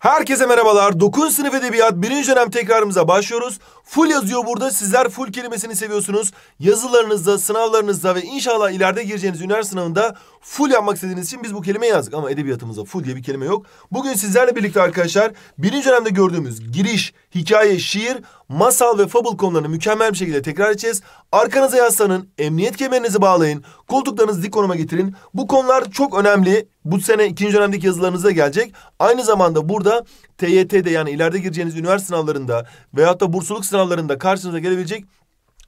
Herkese merhabalar. 9 sınıf edebiyat 1. dönem tekrarımıza başlıyoruz. Full yazıyor burada. Sizler full kelimesini seviyorsunuz. Yazılarınızda, sınavlarınızda ve inşallah ileride gireceğiniz üniversite sınavında full yapmak istediğiniz için biz bu kelimeyi yazdık. Ama edebiyatımızda full diye bir kelime yok. Bugün sizlerle birlikte arkadaşlar birinci dönemde gördüğümüz giriş, hikaye, şiir, masal ve fable konularını mükemmel bir şekilde tekrar edeceğiz. Arkanıza yaslanın, emniyet kemerinizi bağlayın, koltuklarınızı dik konuma getirin. Bu konular çok önemli. Bu sene ikinci dönemdeki yazılarınıza gelecek. Aynı zamanda burada TYT'de yani ileride gireceğiniz üniversite sınavlarında veyahut da bursluluk sınavlarında sınavlarında karşınıza gelebilecek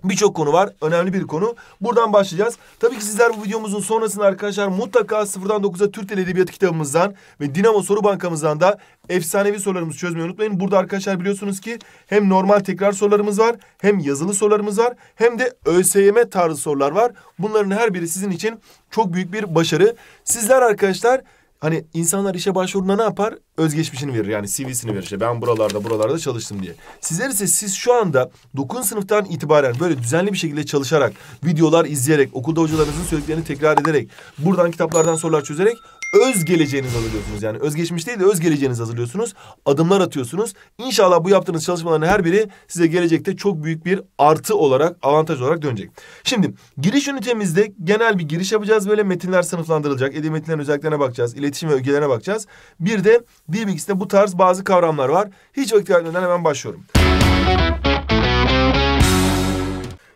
Birçok konu var. Önemli bir konu. Buradan başlayacağız. Tabii ki sizler bu videomuzun sonrasında arkadaşlar mutlaka sıfırdan dokuza Türk Dili Edebiyatı kitabımızdan ve Dinamo Soru Bankamızdan da efsanevi sorularımızı çözmeyi unutmayın. Burada arkadaşlar biliyorsunuz ki hem normal tekrar sorularımız var, hem yazılı sorularımız var, hem de ÖSYM tarzı sorular var. Bunların her biri sizin için çok büyük bir başarı. Sizler arkadaşlar Hani insanlar işe başvurduğunda ne yapar? Özgeçmişini verir yani CV'sini verir işte ben buralarda buralarda çalıştım diye. Sizler ise siz şu anda 9. sınıftan itibaren böyle düzenli bir şekilde çalışarak, videolar izleyerek, okulda hocalarınızın söylediklerini tekrar ederek, buradan kitaplardan sorular çözerek öz geleceğiniz hazırlıyorsunuz. Yani özgeçmiş değil de öz geleceğiniz hazırlıyorsunuz. Adımlar atıyorsunuz. İnşallah bu yaptığınız çalışmaların her biri size gelecekte çok büyük bir artı olarak, avantaj olarak dönecek. Şimdi giriş ünitemizde genel bir giriş yapacağız. Böyle metinler sınıflandırılacak. Edebi metinlerin özelliklerine bakacağız. iletişim ve ögelerine bakacağız. Bir de dil bu tarz bazı kavramlar var. Hiç vakit kaybetmeden hemen başlıyorum.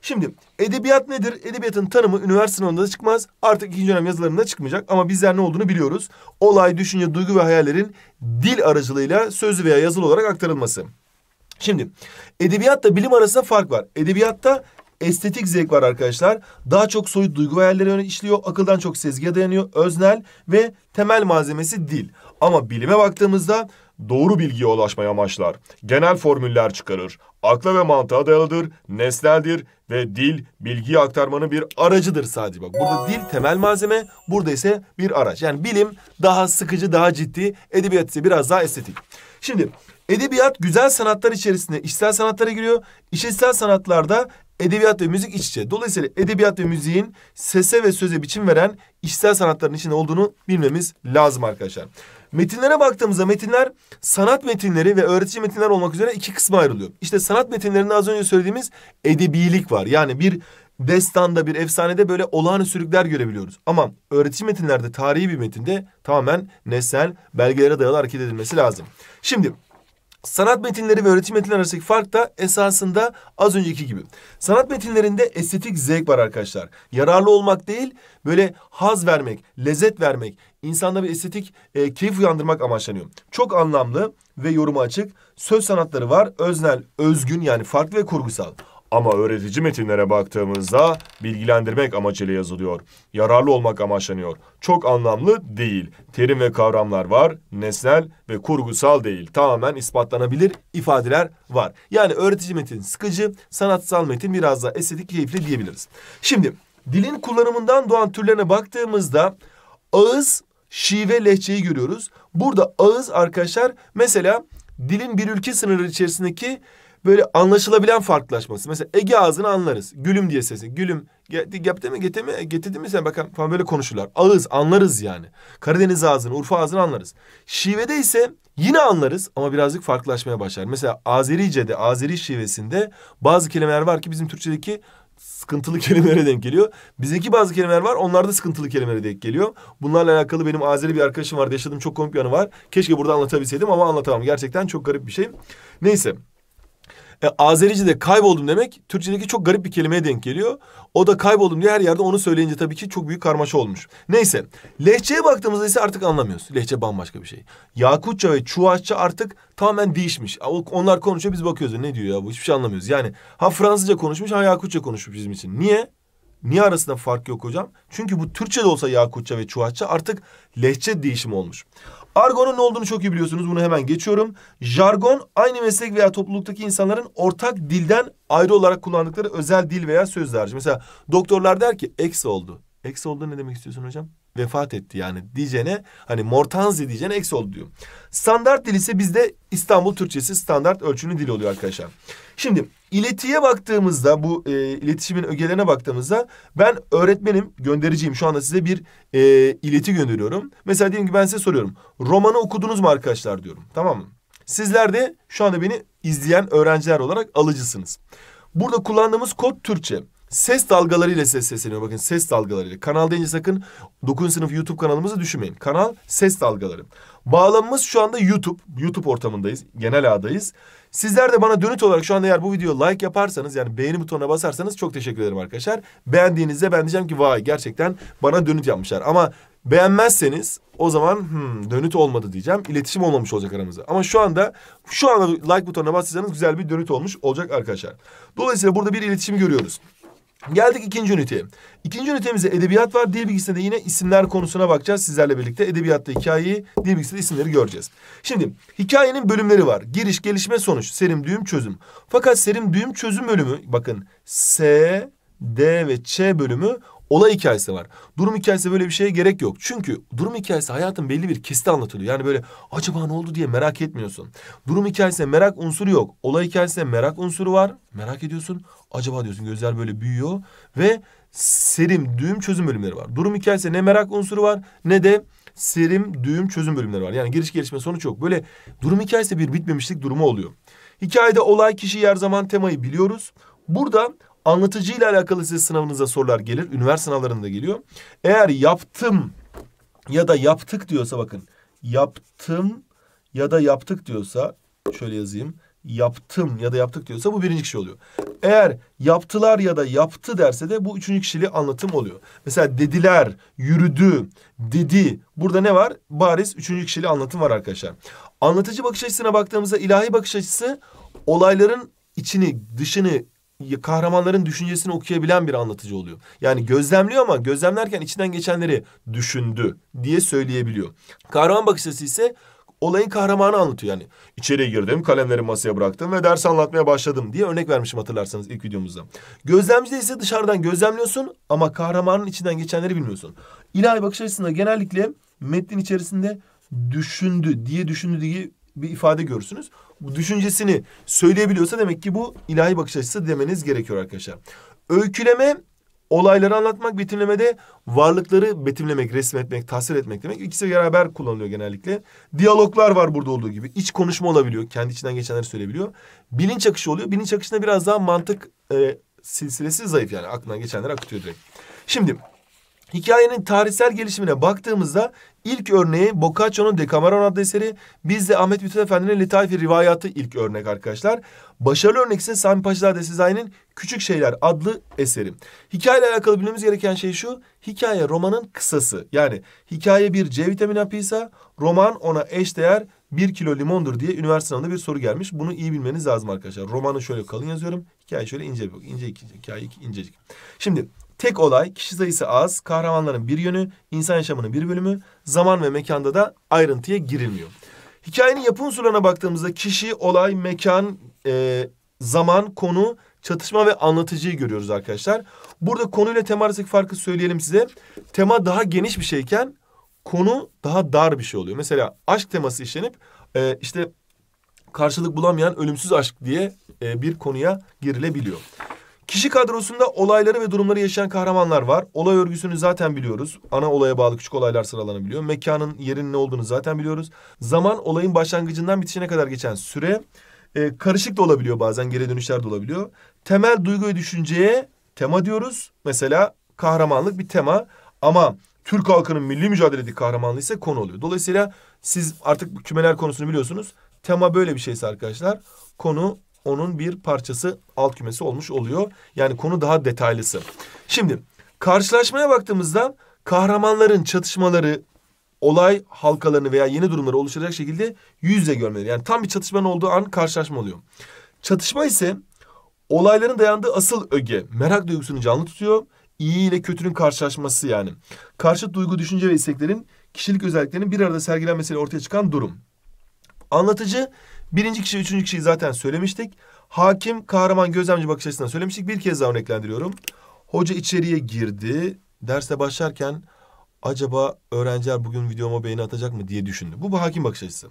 Şimdi edebiyat nedir? Edebiyatın tanımı üniversite sınavında da çıkmaz. Artık ikinci dönem yazılarında çıkmayacak. Ama bizler ne olduğunu biliyoruz. Olay, düşünce, duygu ve hayallerin dil aracılığıyla sözlü veya yazılı olarak aktarılması. Şimdi edebiyatla bilim arasında fark var. Edebiyatta estetik zevk var arkadaşlar. Daha çok soyut duygu hayalleri öne işliyor. Akıldan çok sezgiye dayanıyor. Öznel ve temel malzemesi dil. Ama bilime baktığımızda doğru bilgiye ulaşmayı amaçlar. Genel formüller çıkarır. Akla ve mantığa dayalıdır, nesneldir, ve dil bilgiyi aktarmanın bir aracıdır sadece. Bak burada dil temel malzeme, burada ise bir araç. Yani bilim daha sıkıcı, daha ciddi, edebiyat ise biraz daha estetik. Şimdi edebiyat güzel sanatlar içerisinde işsel sanatlara giriyor. İşitsel sanatlarda edebiyat ve müzik iç içe. Dolayısıyla edebiyat ve müziğin sese ve söze biçim veren işsel sanatların içinde olduğunu bilmemiz lazım arkadaşlar. Metinlere baktığımızda metinler sanat metinleri ve öğretici metinler olmak üzere iki kısma ayrılıyor. İşte sanat metinlerinde az önce söylediğimiz edebilik var. Yani bir destanda bir efsanede böyle olağanüstülükler görebiliyoruz. Ama öğretici metinlerde tarihi bir metinde tamamen nesnel belgelere dayalı hareket edilmesi lazım. Şimdi Sanat metinleri ve öğretim metinleri arasındaki fark da esasında az önceki gibi. Sanat metinlerinde estetik zevk var arkadaşlar. Yararlı olmak değil, böyle haz vermek, lezzet vermek, insanda bir estetik e, keyif uyandırmak amaçlanıyor. Çok anlamlı ve yoruma açık söz sanatları var. Öznel, özgün yani farklı ve kurgusal. Ama öğretici metinlere baktığımızda bilgilendirmek amacıyla yazılıyor. Yararlı olmak amaçlanıyor. Çok anlamlı değil. Terim ve kavramlar var. Nesnel ve kurgusal değil. Tamamen ispatlanabilir ifadeler var. Yani öğretici metin sıkıcı, sanatsal metin biraz daha estetik keyifli diyebiliriz. Şimdi dilin kullanımından doğan türlerine baktığımızda ağız, şive, lehçeyi görüyoruz. Burada ağız arkadaşlar mesela dilin bir ülke sınırı içerisindeki böyle anlaşılabilen farklılaşması. Mesela Ege ağzını anlarız. Gülüm diye sesi. Gülüm. Yaptı mı? Gete mi? Getirdi mi sen? Bakın falan böyle konuşurlar. Ağız anlarız yani. Karadeniz ağzını, Urfa ağzını anlarız. Şivede ise yine anlarız ama birazcık farklılaşmaya başlar. Mesela Azerice'de, Azeri şivesinde bazı kelimeler var ki bizim Türkçedeki sıkıntılı kelimelere denk geliyor. Bizdeki bazı kelimeler var onlarda sıkıntılı kelimelere denk geliyor. Bunlarla alakalı benim Azeri bir arkadaşım vardı yaşadığım çok komik bir anı var. Keşke burada anlatabilseydim ama anlatamam. Gerçekten çok garip bir şey. Neyse. E, Azerice'de kayboldum demek Türkçedeki çok garip bir kelimeye denk geliyor. O da kayboldum diye her yerde onu söyleyince tabii ki çok büyük karmaşa olmuş. Neyse lehçeye baktığımızda ise artık anlamıyoruz. Lehçe bambaşka bir şey. Yakutça ve Çuvaşça artık tamamen değişmiş. Onlar konuşuyor biz bakıyoruz e, ne diyor ya bu hiçbir şey anlamıyoruz. Yani ha Fransızca konuşmuş ha Yakutça konuşmuş bizim için. Niye? Niye arasında fark yok hocam? Çünkü bu Türkçe de olsa Yakutça ve Çuvaşça artık lehçe değişimi olmuş. Argonun ne olduğunu çok iyi biliyorsunuz. Bunu hemen geçiyorum. Jargon aynı meslek veya topluluktaki insanların ortak dilden ayrı olarak kullandıkları özel dil veya sözler. Mesela doktorlar der ki eksi oldu. Eksi oldu ne demek istiyorsun hocam? vefat etti yani diyeceğine hani Mortanzi diyeceğine eksi oldu diyor. Standart dil ise bizde İstanbul Türkçesi standart ölçülü dil oluyor arkadaşlar. Şimdi iletiye baktığımızda bu e, iletişimin ögelerine baktığımızda ben öğretmenim göndericiyim şu anda size bir e, ileti gönderiyorum. Mesela diyelim ki ben size soruyorum romanı okudunuz mu arkadaşlar diyorum tamam mı? Sizler de şu anda beni izleyen öğrenciler olarak alıcısınız. Burada kullandığımız kod Türkçe. Ses dalgalarıyla ses sesleniyor. Bakın ses dalgalarıyla. Kanal deyince sakın 9. sınıf YouTube kanalımızı düşünmeyin. Kanal ses dalgaları. Bağlamımız şu anda YouTube. YouTube ortamındayız. Genel ağdayız. Sizler de bana dönüt olarak şu anda eğer bu videoya like yaparsanız yani beğeni butonuna basarsanız çok teşekkür ederim arkadaşlar. Beğendiğinizde ben diyeceğim ki vay gerçekten bana dönüt yapmışlar. Ama beğenmezseniz o zaman hmm, dönüt olmadı diyeceğim. İletişim olmamış olacak aramızda. Ama şu anda şu anda like butonuna basarsanız güzel bir dönüt olmuş olacak arkadaşlar. Dolayısıyla burada bir iletişim görüyoruz. Geldik ikinci üniteye. İkinci ünitemizde edebiyat var. Dil bilgisinde de yine isimler konusuna bakacağız sizlerle birlikte. Edebiyatta hikayeyi, dil bilgisinde isimleri göreceğiz. Şimdi hikayenin bölümleri var. Giriş, gelişme, sonuç, serim, düğüm, çözüm. Fakat serim, düğüm, çözüm bölümü bakın S, D ve Ç bölümü olay hikayesi var. Durum hikayesi böyle bir şeye gerek yok. Çünkü durum hikayesi hayatın belli bir kesti anlatılıyor. Yani böyle acaba ne oldu diye merak etmiyorsun. Durum hikayesine merak unsuru yok. Olay hikayesine merak unsuru var. Merak ediyorsun. Acaba diyorsun gözler böyle büyüyor. Ve serim, düğüm, çözüm bölümleri var. Durum hikayesine ne merak unsuru var ne de serim, düğüm, çözüm bölümleri var. Yani giriş gelişme sonuç yok. Böyle durum hikayesi bir bitmemişlik durumu oluyor. Hikayede olay, kişi, yer, zaman, temayı biliyoruz. Burada anlatıcıyla alakalı size sınavınıza sorular gelir. Üniversite sınavlarında geliyor. Eğer yaptım ya da yaptık diyorsa bakın. Yaptım ya da yaptık diyorsa şöyle yazayım. Yaptım ya da yaptık diyorsa bu birinci kişi oluyor. Eğer yaptılar ya da yaptı derse de bu üçüncü kişili anlatım oluyor. Mesela dediler, yürüdü, dedi. Burada ne var? Bariz üçüncü kişili anlatım var arkadaşlar. Anlatıcı bakış açısına baktığımızda ilahi bakış açısı olayların içini, dışını, kahramanların düşüncesini okuyabilen bir anlatıcı oluyor. Yani gözlemliyor ama gözlemlerken içinden geçenleri düşündü diye söyleyebiliyor. Kahraman bakış açısı ise olayın kahramanı anlatıyor yani. İçeriye girdim, kalemleri masaya bıraktım ve ders anlatmaya başladım diye örnek vermişim hatırlarsanız ilk videomuzda. Gözlemci ise dışarıdan gözlemliyorsun ama kahramanın içinden geçenleri bilmiyorsun. İlahi bakış açısında genellikle metnin içerisinde düşündü diye düşündü diye bir ifade görürsünüz. Bu düşüncesini söyleyebiliyorsa demek ki bu ilahi bakış açısı demeniz gerekiyor arkadaşlar. Öyküleme olayları anlatmak, betimlemede varlıkları betimlemek, resmetmek, tasvir etmek demek. İkisi beraber kullanılıyor genellikle. Diyaloglar var burada olduğu gibi. İç konuşma olabiliyor. Kendi içinden geçenleri söyleyebiliyor. Bilinç akışı oluyor. Bilinç akışında biraz daha mantık e, silsilesi zayıf yani. Aklından geçenleri akıtıyor direkt. Şimdi Hikayenin tarihsel gelişimine baktığımızda ilk örneği Boccaccio'nun Decameron adlı eseri. Bizde Ahmet Mithat Efendi'nin Letaifi rivayatı ilk örnek arkadaşlar. Başarılı örnek ise Sami Paşazade Sezai'nin Küçük Şeyler adlı eseri. Hikayeyle alakalı bilmemiz gereken şey şu. Hikaye romanın kısası. Yani hikaye bir C vitamini hapıysa roman ona eşdeğer bir kilo limondur diye üniversite sınavında bir soru gelmiş. Bunu iyi bilmeniz lazım arkadaşlar. Romanı şöyle kalın yazıyorum. Hikaye şöyle ince. Ince, ince hikaye incecik. Şimdi Tek olay, kişi sayısı az, kahramanların bir yönü, insan yaşamının bir bölümü, zaman ve mekanda da ayrıntıya girilmiyor. Hikayenin yapı unsurlarına baktığımızda kişi, olay, mekan, e, zaman, konu, çatışma ve anlatıcıyı görüyoruz arkadaşlar. Burada konuyla tema arasındaki farkı söyleyelim size. Tema daha geniş bir şeyken konu daha dar bir şey oluyor. Mesela aşk teması işlenip e, işte karşılık bulamayan ölümsüz aşk diye e, bir konuya girilebiliyor. Kişi kadrosunda olayları ve durumları yaşayan kahramanlar var. Olay örgüsünü zaten biliyoruz. Ana olaya bağlı küçük olaylar sıralanabiliyor. Mekanın, yerin ne olduğunu zaten biliyoruz. Zaman olayın başlangıcından bitişine kadar geçen süre e, karışık da olabiliyor bazen. Geri dönüşler de olabiliyor. Temel duygu ve düşünceye tema diyoruz. Mesela kahramanlık bir tema ama Türk halkının milli mücadeledeki kahramanlığı ise konu oluyor. Dolayısıyla siz artık kümeler konusunu biliyorsunuz. Tema böyle bir şeyse arkadaşlar konu onun bir parçası alt kümesi olmuş oluyor. Yani konu daha detaylısı. Şimdi karşılaşmaya baktığımızda kahramanların çatışmaları olay halkalarını veya yeni durumları oluşturacak şekilde yüzle yüze görmeleri. Yani tam bir çatışmanın olduğu an karşılaşma oluyor. Çatışma ise olayların dayandığı asıl öge merak duygusunu canlı tutuyor. İyi ile kötünün karşılaşması yani. Karşıt duygu, düşünce ve isteklerin kişilik özelliklerinin bir arada sergilenmesiyle ortaya çıkan durum. Anlatıcı Birinci kişi, üçüncü kişiyi zaten söylemiştik. Hakim, kahraman, gözlemci bakış açısından söylemiştik. Bir kez daha örneklendiriyorum. Hoca içeriye girdi. Derse başlarken acaba öğrenciler bugün videoma beğeni atacak mı diye düşündü. Bu, bu hakim bakış açısı.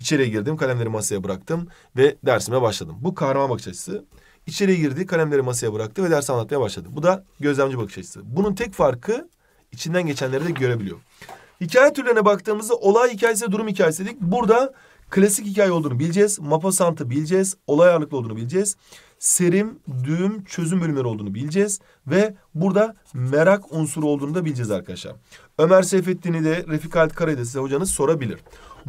İçeriye girdim, kalemleri masaya bıraktım ve dersime başladım. Bu kahraman bakış açısı. İçeriye girdi, kalemleri masaya bıraktı ve ders anlatmaya başladı. Bu da gözlemci bakış açısı. Bunun tek farkı içinden geçenleri de görebiliyor. Hikaye türlerine baktığımızda olay hikayesi, durum hikayesi dedik. Burada Klasik hikaye olduğunu bileceğiz. Mapasant'ı bileceğiz. Olay ağırlıklı olduğunu bileceğiz. Serim, düğüm, çözüm bölümleri olduğunu bileceğiz. Ve burada merak unsuru olduğunu da bileceğiz arkadaşlar. Ömer Seyfettin'i de Refik Halit Kara'yı da size hocanız sorabilir.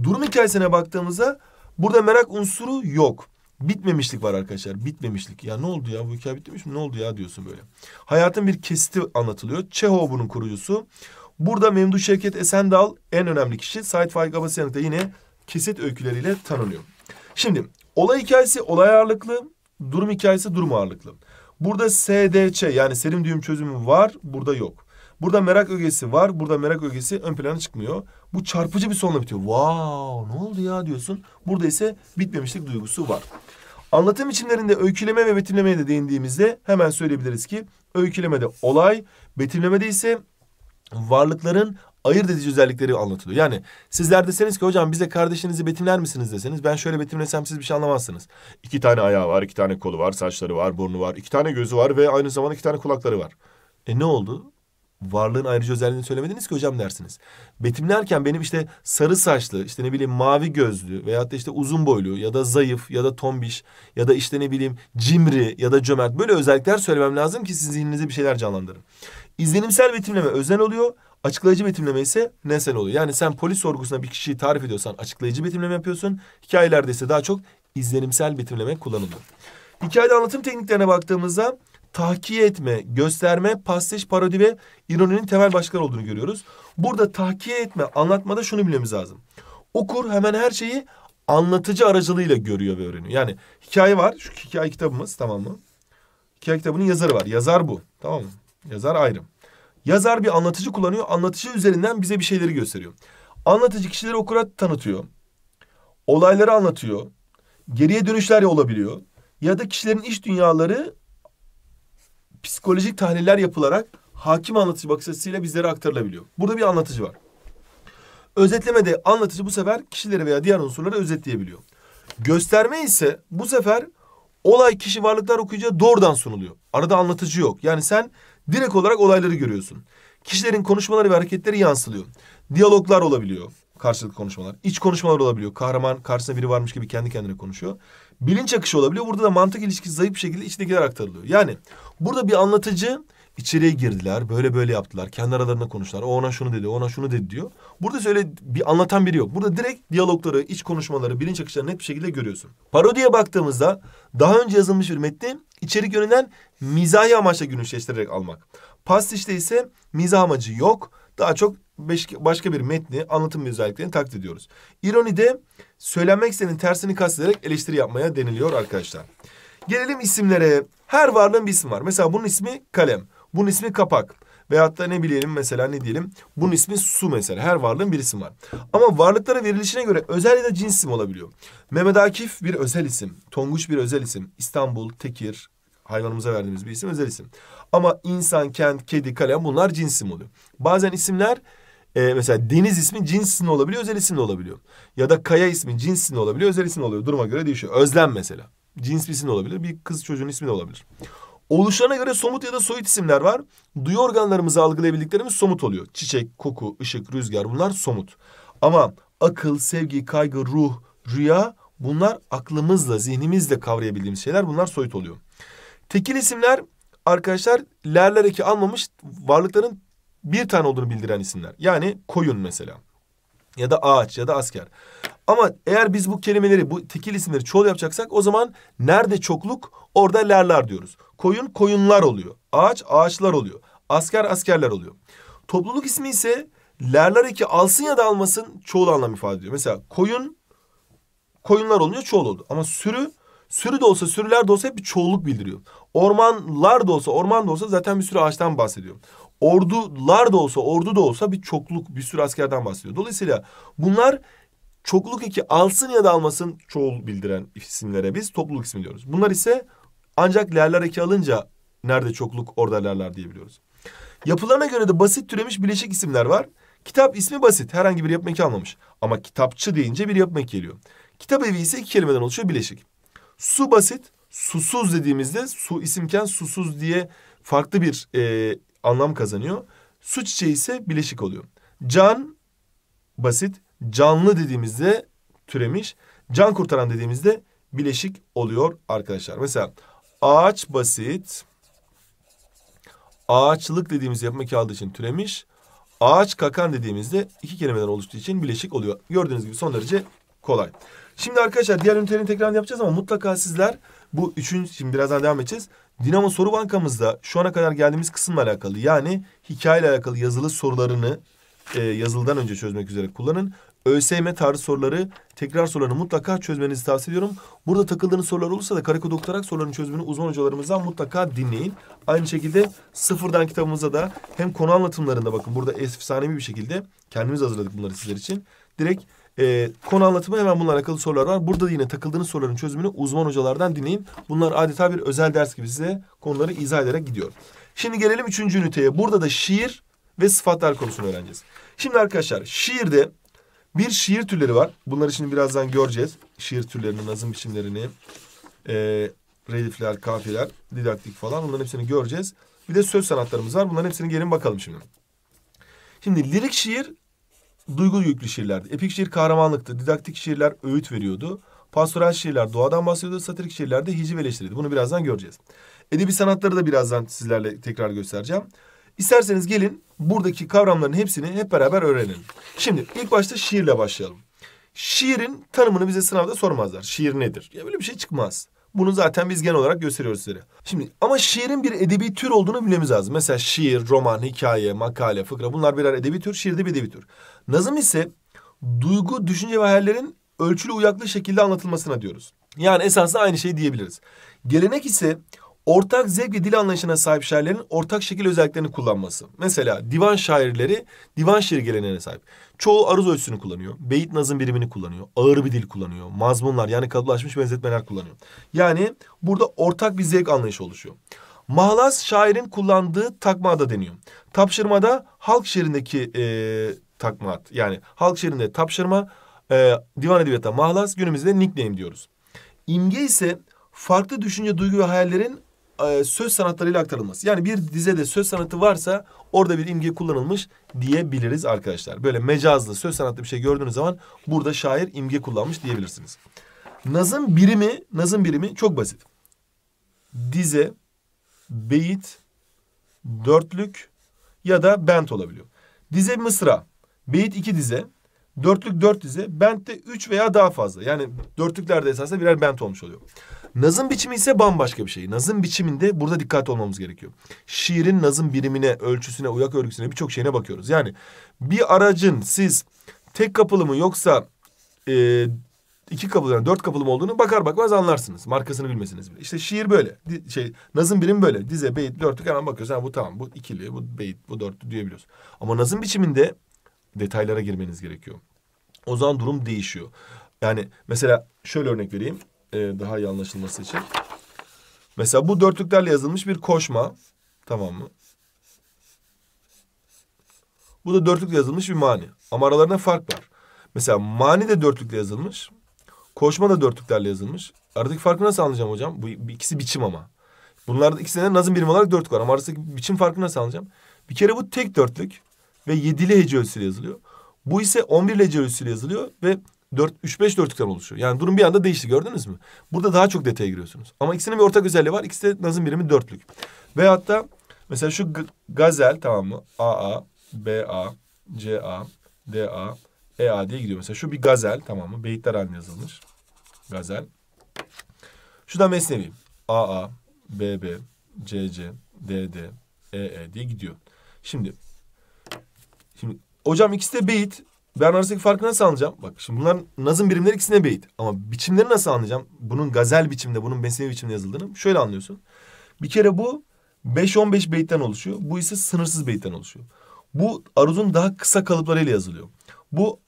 Durum hikayesine baktığımızda burada merak unsuru yok. Bitmemişlik var arkadaşlar. Bitmemişlik. Ya ne oldu ya bu hikaye bitmemiş mi? Ne oldu ya diyorsun böyle. Hayatın bir kesiti anlatılıyor. Çehov bunun kurucusu. Burada Memduh Şevket Esendal en önemli kişi. Said Faik Abasyan'ı da yine kesit öyküleriyle tanınıyor. Şimdi olay hikayesi olay ağırlıklı, durum hikayesi durum ağırlıklı. Burada SDC yani serim düğüm çözümü var, burada yok. Burada merak ögesi var, burada merak ögesi ön plana çıkmıyor. Bu çarpıcı bir sonla bitiyor. Wow, ne oldu ya diyorsun. Burada ise bitmemişlik duygusu var. Anlatım biçimlerinde öyküleme ve betimlemeye de değindiğimizde hemen söyleyebiliriz ki öykülemede olay, betimlemede ise varlıkların ayırt edici özellikleri anlatılıyor. Yani sizler deseniz ki hocam bize kardeşinizi betimler misiniz deseniz ben şöyle betimlesem siz bir şey anlamazsınız. İki tane ayağı var, iki tane kolu var, saçları var, burnu var, iki tane gözü var ve aynı zamanda iki tane kulakları var. E ne oldu? varlığın ayrıca özelliğini söylemediniz ki hocam dersiniz. Betimlerken benim işte sarı saçlı, işte ne bileyim mavi gözlü veyahut da işte uzun boylu ya da zayıf ya da tombiş ya da işte ne bileyim cimri ya da cömert böyle özellikler söylemem lazım ki sizin zihninize bir şeyler canlandırın. İzlenimsel betimleme özel oluyor Açıklayıcı betimleme ise nesnel oluyor. Yani sen polis sorgusuna bir kişiyi tarif ediyorsan açıklayıcı betimleme yapıyorsun. Hikayelerde ise daha çok izlenimsel betimleme kullanılıyor. Hikayede anlatım tekniklerine baktığımızda tahkiye etme, gösterme, pastiş, parodi ve ironinin temel başlıklar olduğunu görüyoruz. Burada tahkiye etme, anlatmada şunu bilmemiz lazım. Okur hemen her şeyi anlatıcı aracılığıyla görüyor ve öğreniyor. Yani hikaye var, şu hikaye kitabımız tamam mı? Hikaye kitabının yazarı var, yazar bu tamam mı? Yazar ayrım. Yazar bir anlatıcı kullanıyor. Anlatıcı üzerinden bize bir şeyleri gösteriyor. Anlatıcı kişileri okura tanıtıyor. Olayları anlatıyor. Geriye dönüşler olabiliyor. Ya da kişilerin iç dünyaları psikolojik tahliller yapılarak hakim anlatıcı bakış açısıyla bizlere aktarılabiliyor. Burada bir anlatıcı var. Özetlemede anlatıcı bu sefer kişileri veya diğer unsurları özetleyebiliyor. Gösterme ise bu sefer olay kişi varlıklar okuyucuya doğrudan sunuluyor. Arada anlatıcı yok. Yani sen Direkt olarak olayları görüyorsun. Kişilerin konuşmaları ve hareketleri yansılıyor. Diyaloglar olabiliyor. Karşılıklı konuşmalar. İç konuşmalar olabiliyor. Kahraman karşısında biri varmış gibi kendi kendine konuşuyor. Bilinç akışı olabiliyor. Burada da mantık ilişkisi zayıf bir şekilde içindekiler aktarılıyor. Yani burada bir anlatıcı İçeriye girdiler. Böyle böyle yaptılar. Kendi aralarında konuştular. O ona şunu dedi, o ona şunu dedi diyor. Burada söyle bir anlatan biri yok. Burada direkt diyalogları, iç konuşmaları, bilinç akışlarını net bir şekilde görüyorsun. Parodiye baktığımızda daha önce yazılmış bir metni içerik yönünden mizahi amaçla günüşleştirerek almak. Pastişte ise mizah amacı yok. Daha çok başka bir metni, anlatım özelliklerini taklit ediyoruz. İronide söylenmek istenin tersini kastederek eleştiri yapmaya deniliyor arkadaşlar. Gelelim isimlere. Her varlığın bir ismi var. Mesela bunun ismi kalem. Bunun ismi kapak. Veyahut da ne bilelim mesela ne diyelim? Bunun ismi su mesela. Her varlığın bir isim var. Ama varlıklara verilişine göre özel ya da cins isim olabiliyor. Mehmet Akif bir özel isim. Tonguç bir özel isim. İstanbul, Tekir, hayvanımıza verdiğimiz bir isim özel isim. Ama insan, kent, kedi, kalem bunlar cins isim oluyor. Bazen isimler e, mesela deniz ismi cins isim olabiliyor, özel isim olabiliyor. Ya da kaya ismi cins isim olabiliyor, özel isim oluyor. Duruma göre değişiyor. Özlem mesela. Cins bir isim olabilir, bir kız çocuğun ismi de olabilir. Oluşlarına göre somut ya da soyut isimler var. Duyu organlarımızı algılayabildiklerimiz somut oluyor. Çiçek, koku, ışık, rüzgar bunlar somut. Ama akıl, sevgi, kaygı, ruh, rüya bunlar aklımızla, zihnimizle kavrayabildiğimiz şeyler. Bunlar soyut oluyor. Tekil isimler arkadaşlar lerlereki eki almamış varlıkların bir tane olduğunu bildiren isimler. Yani koyun mesela ya da ağaç ya da asker. Ama eğer biz bu kelimeleri, bu tekil isimleri çoğul yapacaksak o zaman nerede çokluk orada lerler diyoruz. Koyun koyunlar oluyor. Ağaç ağaçlar oluyor. Asker askerler oluyor. Topluluk ismi ise lerler iki alsın ya da almasın çoğul anlam ifade ediyor. Mesela koyun koyunlar oluyor çoğul oldu. Ama sürü sürü de olsa sürüler de olsa hep bir çoğulluk bildiriyor. Ormanlar da olsa orman da olsa zaten bir sürü ağaçtan bahsediyor. Ordular da olsa ordu da olsa bir çokluk bir sürü askerden bahsediyor. Dolayısıyla bunlar çokluk iki alsın ya da almasın çoğul bildiren isimlere biz topluluk ismi diyoruz. Bunlar ise ancak lerler eki alınca nerede çokluk orada lerler diyebiliyoruz. Yapılarına göre de basit türemiş bileşik isimler var. Kitap ismi basit. Herhangi bir yapım eki almamış. Ama kitapçı deyince bir yapım eki geliyor. Kitap evi ise iki kelimeden oluşuyor bileşik. Su basit. Susuz dediğimizde su isimken susuz diye farklı bir e, anlam kazanıyor. Su çiçeği ise bileşik oluyor. Can basit. Canlı dediğimizde türemiş. Can kurtaran dediğimizde bileşik oluyor arkadaşlar. Mesela ağaç basit. Ağaçlık dediğimiz yapmak kağıdı için türemiş. Ağaç kakan dediğimizde iki kelimeden oluştuğu için bileşik oluyor. Gördüğünüz gibi son derece kolay. Şimdi arkadaşlar diğer ünitelerin tekrarını yapacağız ama mutlaka sizler bu üçüncü, şimdi birazdan devam edeceğiz. Dinamo soru bankamızda şu ana kadar geldiğimiz kısımla alakalı yani hikayeyle alakalı yazılı sorularını e, yazılıdan önce çözmek üzere kullanın. ÖSYM tarzı soruları, tekrar sorularını mutlaka çözmenizi tavsiye ediyorum. Burada takıldığınız sorular olursa da karekod okutarak soruların çözümünü uzman hocalarımızdan mutlaka dinleyin. Aynı şekilde sıfırdan kitabımıza da hem konu anlatımlarında bakın burada efsanevi bir şekilde kendimiz hazırladık bunları sizler için. Direkt e, konu anlatımı hemen bunlarla alakalı sorular var. Burada yine takıldığınız soruların çözümünü uzman hocalardan dinleyin. Bunlar adeta bir özel ders gibi size konuları izah ederek gidiyor. Şimdi gelelim üçüncü üniteye. Burada da şiir ve sıfatlar konusunu öğreneceğiz. Şimdi arkadaşlar şiirde bir şiir türleri var. Bunları şimdi birazdan göreceğiz. Şiir türlerini, nazım biçimlerini, e, redifler, kafiler, didaktik falan bunların hepsini göreceğiz. Bir de söz sanatlarımız var. Bunların hepsini gelin bakalım şimdi. Şimdi lirik şiir duygu yüklü şiirlerdi. Epik şiir kahramanlıktı. Didaktik şiirler öğüt veriyordu. Pastoral şiirler doğadan bahsediyordu. Satirik şiirler de hiciv eleştiriydi. Bunu birazdan göreceğiz. Edebi sanatları da birazdan sizlerle tekrar göstereceğim. İsterseniz gelin buradaki kavramların hepsini hep beraber öğrenelim. Şimdi ilk başta şiirle başlayalım. Şiirin tanımını bize sınavda sormazlar. Şiir nedir? Ya böyle bir şey çıkmaz. Bunu zaten biz genel olarak gösteriyoruz sizlere. Şimdi ama şiirin bir edebi tür olduğunu bilmemiz lazım. Mesela şiir, roman, hikaye, makale, fıkra bunlar birer edebi tür. Şiir de bir edebi tür. Nazım ise duygu, düşünce ve hayallerin ölçülü uyaklı şekilde anlatılmasına diyoruz. Yani esasında aynı şey diyebiliriz. Gelenek ise ortak zevk ve dil anlayışına sahip şairlerin ortak şekil özelliklerini kullanması. Mesela divan şairleri divan şiir geleneğine sahip. Çoğu aruz ölçüsünü kullanıyor. Beyit nazım birimini kullanıyor. Ağır bir dil kullanıyor. Mazmunlar yani kalıplaşmış benzetmeler kullanıyor. Yani burada ortak bir zevk anlayışı oluşuyor. Mahlas şairin kullandığı takma da deniyor. Tapşırmada halk şiirindeki e, takma ad. Yani halk şiirinde tapşırma, e, divan edebiyata mahlas günümüzde nickname diyoruz. İmge ise farklı düşünce, duygu ve hayallerin e, söz sanatlarıyla aktarılması. Yani bir dizede söz sanatı varsa orada bir imge kullanılmış diyebiliriz arkadaşlar. Böyle mecazlı söz sanatlı bir şey gördüğünüz zaman burada şair imge kullanmış diyebilirsiniz. Nazım birimi, nazım birimi çok basit. Dize, beyit, dörtlük ya da bent olabiliyor. Dize mısra, beyit iki dize, dörtlük dört dize, bent de üç veya daha fazla. Yani dörtlüklerde esasında birer bent olmuş oluyor. Nazım biçimi ise bambaşka bir şey. Nazım biçiminde burada dikkat olmamız gerekiyor. Şiirin nazım birimine, ölçüsüne, uyak örgüsüne birçok şeyine bakıyoruz. Yani bir aracın siz tek kapılı mı yoksa e, iki kapılı yani dört kapılı mı olduğunu bakar bakmaz anlarsınız. Markasını bilmesiniz bile. İşte şiir böyle. Di, şey nazım birim böyle. Dize, beyit, dörtlük hemen bakıyoruz. Ha, bu tamam bu ikili, bu beyit, bu dörtlü diyebiliyoruz. Ama nazım biçiminde detaylara girmeniz gerekiyor. O zaman durum değişiyor. Yani mesela şöyle örnek vereyim e, daha iyi anlaşılması için. Mesela bu dörtlüklerle yazılmış bir koşma. Tamam mı? Bu da dörtlükle yazılmış bir mani. Ama aralarında fark var. Mesela mani de dörtlükle yazılmış. Koşma da dörtlüklerle yazılmış. Aradaki farkı nasıl anlayacağım hocam? Bu ikisi biçim ama. Bunlarda ikisinde de nazım birimi olarak dörtlük var. Ama arasındaki biçim farkını nasıl anlayacağım? Bir kere bu tek dörtlük ve yedili hece ölçüsüyle yazılıyor. Bu ise on bir hece ölçüsüyle yazılıyor ve 4 3 5 dörtlükten oluşuyor. Yani durum bir anda değişti gördünüz mü? Burada daha çok detaya giriyorsunuz. Ama ikisinin bir ortak özelliği var. İkisi de nazım birimi dörtlük. Ve hatta mesela şu gazel tamam mı? A D A E A diye gidiyor. Mesela şu bir gazel tamam mı? Beyitler halinde yazılmış. Gazel. Şu da mesnevi. C D D E E diye gidiyor. Şimdi şimdi hocam ikisi de beyit ben arasındaki farkı nasıl anlayacağım? Bak şimdi bunlar nazım birimleri ikisine beyit. Ama biçimleri nasıl anlayacağım? Bunun gazel biçimde, bunun besneye biçimde yazıldığını şöyle anlıyorsun. Bir kere bu 5-15 beyitten oluşuyor. Bu ise sınırsız beyitten oluşuyor. Bu aruzun daha kısa kalıplarıyla yazılıyor. Bu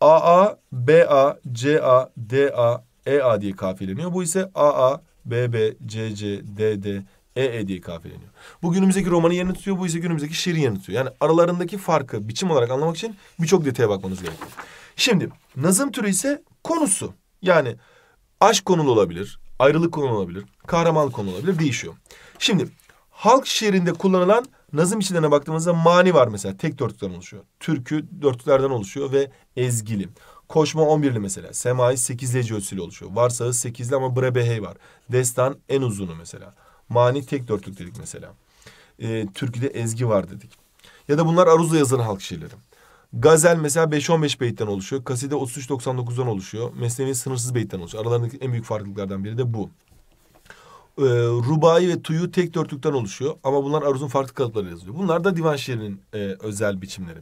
AA, BA, CA, DA, EA diye kafiyeleniyor. Bu ise AA, BB, CC, DD, e, E diye kafeleniyor. Bu günümüzdeki romanı yerini tutuyor, bu ise günümüzdeki şiirin yerini tutuyor. Yani aralarındaki farkı biçim olarak anlamak için birçok detaya bakmanız gerekiyor. Şimdi nazım türü ise konusu. Yani aşk konulu olabilir, ayrılık konulu olabilir, kahraman konulu olabilir değişiyor. Şimdi halk şiirinde kullanılan nazım içlerine baktığımızda mani var mesela tek dörtlükten oluşuyor. Türkü dörtlüklerden oluşuyor ve ezgili. Koşma 11'li mesela. Semai 8'li hece oluşuyor. Varsağı 8'li ama Brebehey var. Destan en uzunu mesela. Mani tek dörtlük dedik mesela. E, ee, türküde ezgi var dedik. Ya da bunlar aruzla yazılan halk şiirleri. Gazel mesela 5-15 beytten oluşuyor. Kaside 33-99'dan oluşuyor. Mesnevi sınırsız beytten oluşuyor. Aralarındaki en büyük farklılıklardan biri de bu. Ee, rubai ve tuyu tek dörtlükten oluşuyor. Ama bunlar Aruz'un farklı kalıpları yazılıyor. Bunlar da divan şiirinin e, özel biçimleri.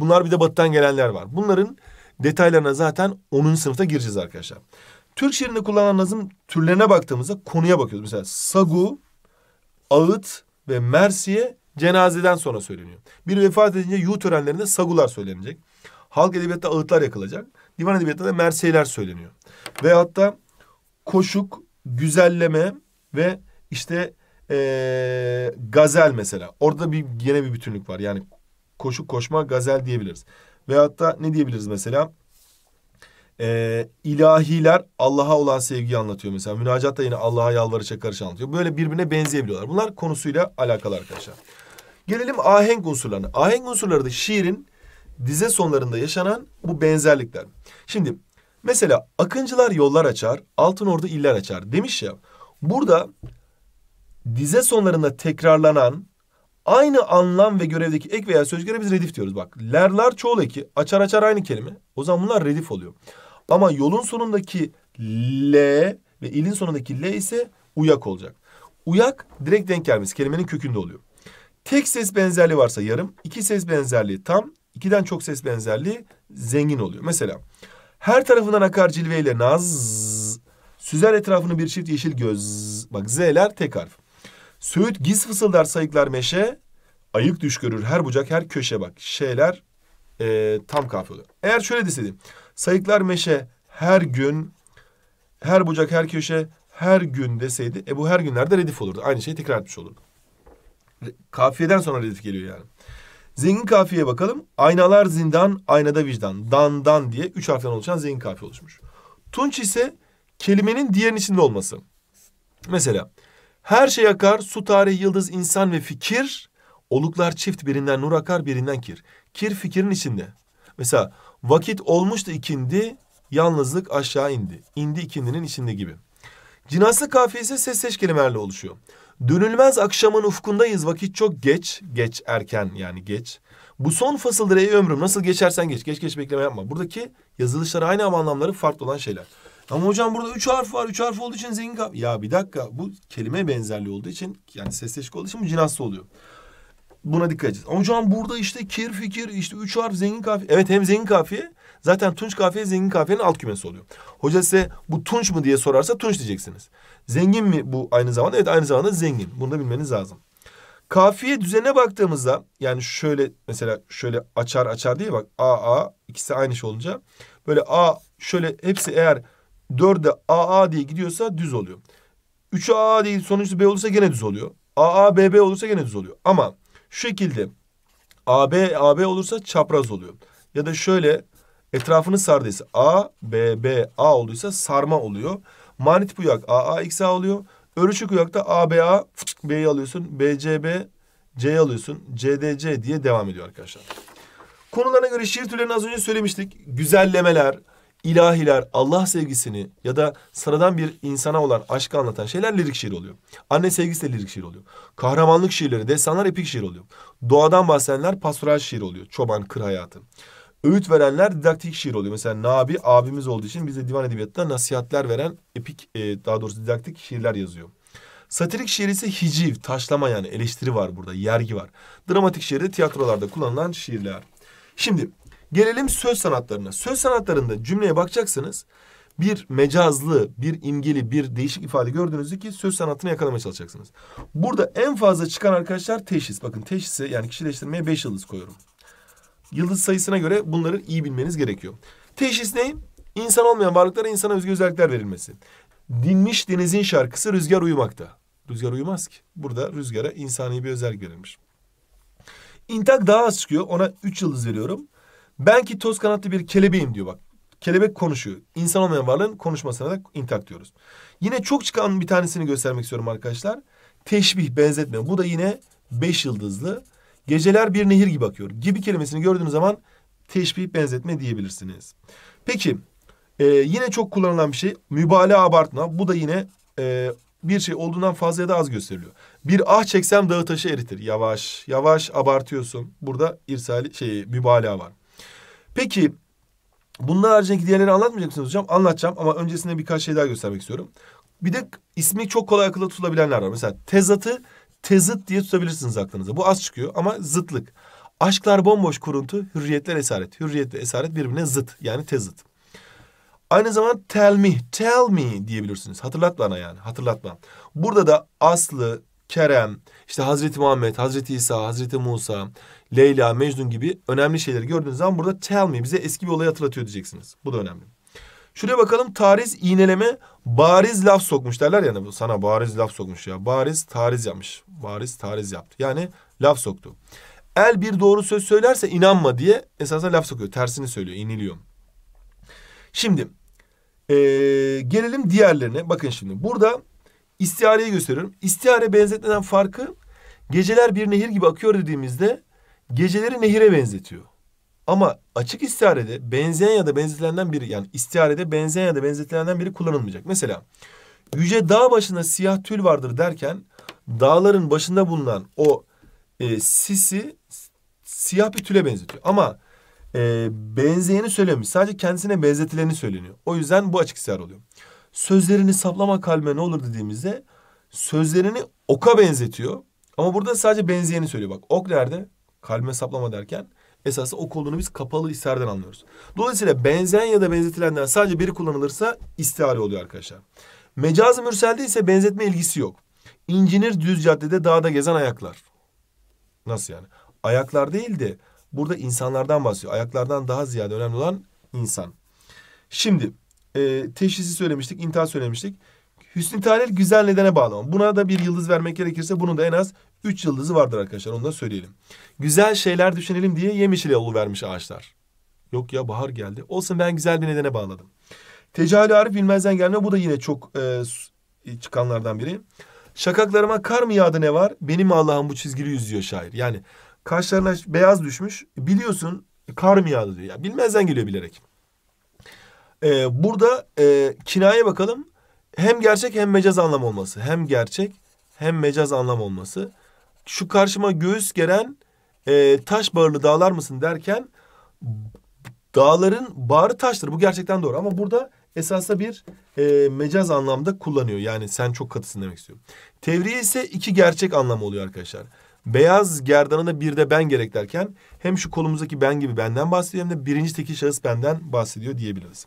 Bunlar bir de batıdan gelenler var. Bunların detaylarına zaten 10. sınıfta gireceğiz arkadaşlar. Türk şiirinde kullanılan nazım türlerine baktığımızda konuya bakıyoruz. Mesela sagu Ağıt ve Mersiye cenazeden sonra söyleniyor. Bir vefat edince yuh törenlerinde sagular söylenecek. Halk edebiyatta ağıtlar yakılacak. Divan edebiyatta da mersiyeler söyleniyor. Ve hatta koşuk, güzelleme ve işte ee, gazel mesela. Orada bir gene bir bütünlük var. Yani koşuk, koşma, gazel diyebiliriz. Ve hatta ne diyebiliriz mesela? e, ilahiler Allah'a olan sevgiyi anlatıyor mesela. Münacat da yine Allah'a yalvarı çakarış anlatıyor. Böyle birbirine benzeyebiliyorlar. Bunlar konusuyla alakalı arkadaşlar. Gelelim ahenk unsurlarına. Ahenk unsurları da şiirin dize sonlarında yaşanan bu benzerlikler. Şimdi mesela akıncılar yollar açar, altın ordu iller açar demiş ya. Burada dize sonlarında tekrarlanan aynı anlam ve görevdeki ek veya sözcüklere biz redif diyoruz. Bak lerlar çoğul eki açar açar aynı kelime. O zaman bunlar redif oluyor. Ama yolun sonundaki L ve ilin sonundaki L ise uyak olacak. Uyak direkt denk gelmesi kelimenin kökünde oluyor. Tek ses benzerliği varsa yarım, iki ses benzerliği tam, ikiden çok ses benzerliği zengin oluyor. Mesela her tarafından akar cilveyle naz, süzer etrafını bir çift yeşil göz. Bak z'ler tek harf. Söğüt giz fısıldar sayıklar meşe, ayık düş görür her bucak her köşe bak. Şeyler e, tam kafiyolu. Eğer şöyle deseydim. Sayıklar meşe her gün, her bucak her köşe her gün deseydi e bu her nerede redif olurdu. Aynı şeyi tekrar etmiş olurdu. Kafiyeden sonra redif geliyor yani. Zengin kafiye bakalım. Aynalar zindan, aynada vicdan. Dan dan diye üç harften oluşan zengin kafiye oluşmuş. Tunç ise kelimenin diğerinin içinde olması. Mesela her şey akar, su, tarih, yıldız, insan ve fikir. Oluklar çift birinden nur akar, birinden kir. Kir fikirin içinde. Mesela Vakit olmuştu ikindi, yalnızlık aşağı indi. İndi ikindinin içinde gibi. Cinaslı kafiyesi ses seç kelimelerle oluşuyor. Dönülmez akşamın ufkundayız. Vakit çok geç. Geç erken yani geç. Bu son fasıldır ey ömrüm. Nasıl geçersen geç. Geç geç bekleme yapma. Buradaki yazılışlar aynı ama anlamları farklı olan şeyler. Ama hocam burada üç harf var. Üç harf olduğu için zengin Ya bir dakika bu kelime benzerliği olduğu için yani sesleşik olduğu için bu cinaslı oluyor. Buna dikkat edeceğiz. Hocam burada işte kir fikir işte üç harf zengin kafiye. Evet hem zengin kafiye zaten tunç kafiye zengin kafiyenin alt kümesi oluyor. Hoca size bu tunç mu diye sorarsa tunç diyeceksiniz. Zengin mi bu aynı zamanda? Evet aynı zamanda zengin. Bunu da bilmeniz lazım. Kafiye düzene baktığımızda yani şöyle mesela şöyle açar açar diye bak A A ikisi aynı şey olunca böyle A şöyle hepsi eğer dörde A A diye gidiyorsa düz oluyor. Üçü A A değil sonuçta B olursa gene düz oluyor. A A B B olursa gene düz oluyor. Ama şu şekilde AB AB olursa çapraz oluyor. Ya da şöyle etrafını sardıysa A B B A olduysa sarma oluyor. Manit bu yak A A X A oluyor. Örüçük da A B A B'yi alıyorsun. B C B C'yi alıyorsun. C D C diye devam ediyor arkadaşlar. Konularına göre şiir türlerini az önce söylemiştik. Güzellemeler, ilahiler, Allah sevgisini ya da sıradan bir insana olan aşkı anlatan şeyler lirik şiir oluyor. Anne sevgisi de lirik şiir oluyor. Kahramanlık şiirleri, destanlar epik şiir oluyor. Doğadan bahsedenler pastoral şiir oluyor. Çoban, kır hayatı. Öğüt verenler didaktik şiir oluyor. Mesela Nabi abimiz olduğu için bize divan edebiyatında nasihatler veren epik, e, daha doğrusu didaktik şiirler yazıyor. Satirik şiir ise hiciv, taşlama yani eleştiri var burada, yergi var. Dramatik şiir de tiyatrolarda kullanılan şiirler. Şimdi Gelelim söz sanatlarına. Söz sanatlarında cümleye bakacaksınız. Bir mecazlı, bir imgeli, bir değişik ifade gördüğünüzde ki söz sanatını yakalamaya çalışacaksınız. Burada en fazla çıkan arkadaşlar teşhis. Bakın teşhisi yani kişileştirmeye beş yıldız koyuyorum. Yıldız sayısına göre bunları iyi bilmeniz gerekiyor. Teşhis ne? İnsan olmayan varlıklara insana özgü özellikler verilmesi. Dinmiş denizin şarkısı rüzgar uyumakta. Rüzgar uyumaz ki. Burada rüzgara insani bir özellik verilmiş. İntak daha az çıkıyor. Ona üç yıldız veriyorum. Ben ki toz kanatlı bir kelebeğim diyor bak. Kelebek konuşuyor. İnsan olmayan varlığın konuşmasına da intak diyoruz. Yine çok çıkan bir tanesini göstermek istiyorum arkadaşlar. Teşbih, benzetme. Bu da yine beş yıldızlı. Geceler bir nehir gibi akıyor. Gibi kelimesini gördüğünüz zaman teşbih, benzetme diyebilirsiniz. Peki e, yine çok kullanılan bir şey mübalağa abartma. Bu da yine e, bir şey olduğundan fazla ya da az gösteriliyor. Bir ah çeksem dağı taşı eritir. Yavaş, yavaş abartıyorsun. Burada irsali şey mübalağa var. Peki bunun haricindeki diğerleri anlatmayacak mısınız hocam? Anlatacağım ama öncesinde birkaç şey daha göstermek istiyorum. Bir de ismi çok kolay akılda tutulabilenler var. Mesela tezatı tezıt diye tutabilirsiniz aklınıza. Bu az çıkıyor ama zıtlık. Aşklar bomboş kuruntu, hürriyetler esaret. Hürriyetle esaret birbirine zıt yani tezıt. Aynı zaman tell me, tell me diyebilirsiniz. Hatırlat bana yani, hatırlatma. Burada da aslı, Kerem, işte Hazreti Muhammed, Hazreti İsa, Hazreti Musa, Leyla, Mecnun gibi önemli şeyleri gördüğünüz zaman burada tell me bize eski bir olayı hatırlatıyor diyeceksiniz. Bu da önemli. Şuraya bakalım tariz iğneleme bariz laf sokmuş derler yani bu sana bariz laf sokmuş ya. Bariz tariz yapmış. Bariz tariz yaptı. Yani laf soktu. El bir doğru söz söylerse inanma diye esasında laf sokuyor. Tersini söylüyor, iniliyor. Şimdi ee, gelelim diğerlerine. Bakın şimdi burada İstihareyi gösteriyorum. İstihare benzetmeden farkı geceler bir nehir gibi akıyor dediğimizde geceleri nehire benzetiyor. Ama açık istiharede benzeyen ya da benzetilenden biri yani istiharede benzeyen ya da benzetilenden biri kullanılmayacak. Mesela yüce dağ başında siyah tül vardır derken dağların başında bulunan o e, sisi siyah bir tüle benzetiyor. Ama e, benzeyeni söylemiş sadece kendisine benzetileni söyleniyor. O yüzden bu açık istihar oluyor sözlerini saplama kalbe ne olur dediğimizde sözlerini oka benzetiyor. Ama burada sadece benzeyeni söylüyor. Bak ok nerede? Kalbime saplama derken esası ok olduğunu biz kapalı isterden anlıyoruz. Dolayısıyla benzeyen ya da benzetilenden sadece biri kullanılırsa istihare oluyor arkadaşlar. Mecazi mürselde ise benzetme ilgisi yok. İncinir düz caddede dağda gezen ayaklar. Nasıl yani? Ayaklar değil de burada insanlardan bahsediyor. Ayaklardan daha ziyade önemli olan insan. Şimdi e, teşhisi söylemiştik, intihar söylemiştik. Hüsnü Talil güzel nedene bağlama. Buna da bir yıldız vermek gerekirse bunun da en az üç yıldızı vardır arkadaşlar. Onu da söyleyelim. Güzel şeyler düşünelim diye yemişil yolu vermiş ağaçlar. Yok ya bahar geldi. Olsun ben güzel bir nedene bağladım. Tecahül Arif bilmezden gelme. Bu da yine çok e, e, çıkanlardan biri. Şakaklarıma kar mı yağdı ne var? Benim Allah'ım bu çizgili yüzüyor şair. Yani kaşlarına beyaz düşmüş. Biliyorsun kar mı yağdı diyor. Ya, bilmezden geliyor bilerek. Ee, burada e, kinaya bakalım. Hem gerçek hem mecaz anlam olması. Hem gerçek hem mecaz anlam olması. Şu karşıma göğüs gelen e, taş bağırlı dağlar mısın derken dağların bağrı taştır. Bu gerçekten doğru ama burada esasında bir e, mecaz anlamda kullanıyor. Yani sen çok katısın demek istiyorum Tevriye ise iki gerçek anlamı oluyor arkadaşlar. Beyaz gerdanına bir de ben gerek derken hem şu kolumuzdaki ben gibi benden bahsediyor hem de birinci teki şahıs benden bahsediyor diyebiliriz.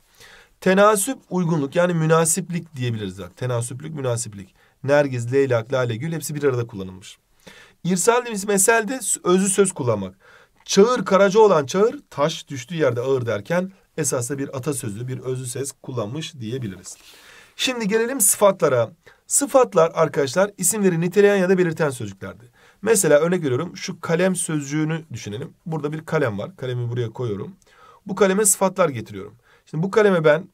Tenasüp uygunluk yani münasiplik diyebiliriz. Bak. Tenasüplük münasiplik. Nergiz, Leylak, Lale, Gül hepsi bir arada kullanılmış. İrsal dediğimiz mesel de özü söz kullanmak. Çağır karaca olan çağır taş düştüğü yerde ağır derken esasında bir atasözü bir özü ses kullanmış diyebiliriz. Şimdi gelelim sıfatlara. Sıfatlar arkadaşlar isimleri niteleyen ya da belirten sözcüklerdi. Mesela örnek veriyorum şu kalem sözcüğünü düşünelim. Burada bir kalem var. Kalemi buraya koyuyorum. Bu kaleme sıfatlar getiriyorum. Şimdi bu kaleme ben